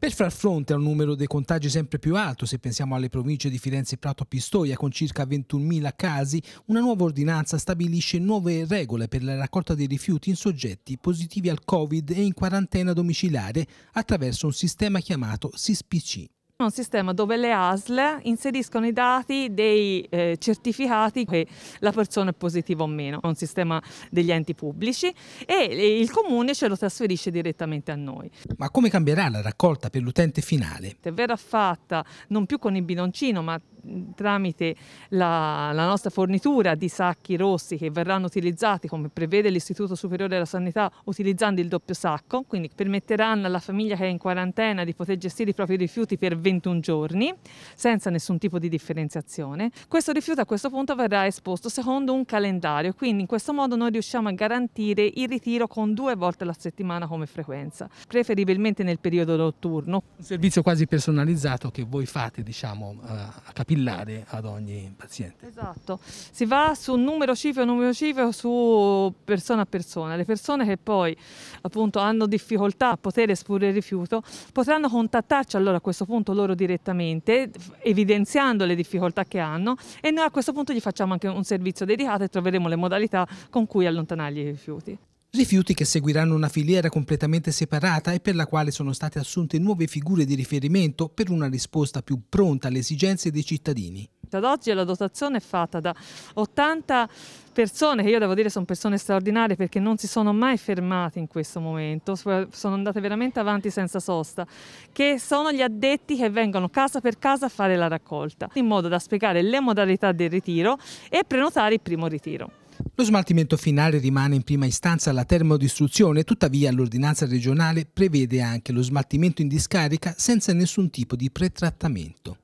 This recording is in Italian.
Per far fronte al numero dei contagi sempre più alto, se pensiamo alle province di Firenze e Prato Pistoia con circa 21.000 casi, una nuova ordinanza stabilisce nuove regole per la raccolta dei rifiuti in soggetti positivi al Covid e in quarantena domiciliare attraverso un sistema chiamato SISPC. È un sistema dove le ASL inseriscono i dati dei eh, certificati che la persona è positiva o meno, è un sistema degli enti pubblici e il comune ce lo trasferisce direttamente a noi. Ma come cambierà la raccolta per l'utente finale? Verrà fatta non più con il bidoncino ma mm, tramite la, la, nostra fornitura di sacchi rossi che verranno utilizzati come prevede l'Istituto Superiore della Sanità utilizzando il doppio sacco, quindi permetteranno alla famiglia che è in quarantena di poter gestire i propri rifiuti per 20 21 giorni, senza nessun tipo di differenziazione. Questo rifiuto a questo punto verrà esposto secondo un calendario, quindi in questo modo noi riusciamo a garantire il ritiro con due volte alla settimana come frequenza, preferibilmente nel periodo notturno. Un servizio quasi personalizzato che voi fate, diciamo, eh, a capillare ad ogni paziente. Esatto, si va su numero cifre numero cifre su persona a persona. Le persone che poi appunto hanno difficoltà a poter esporre il rifiuto potranno contattarci allora a questo punto loro direttamente, evidenziando le difficoltà che hanno e noi a questo punto gli facciamo anche un servizio dedicato e troveremo le modalità con cui allontanargli i rifiuti. Rifiuti che seguiranno una filiera completamente separata e per la quale sono state assunte nuove figure di riferimento per una risposta più pronta alle esigenze dei cittadini. Presidente. Ad oggi la dotazione è fatta da 80 persone, che io devo dire sono persone straordinarie perché non si sono mai fermate in questo momento, sono andate veramente avanti senza sosta, che sono gli addetti che vengono casa per casa a fare la raccolta, in modo da spiegare le modalità del ritiro e prenotare il primo ritiro. Lo smaltimento finale rimane in prima istanza la termodistruzione, tuttavia l'ordinanza regionale prevede anche lo smaltimento in discarica senza nessun tipo di pretrattamento.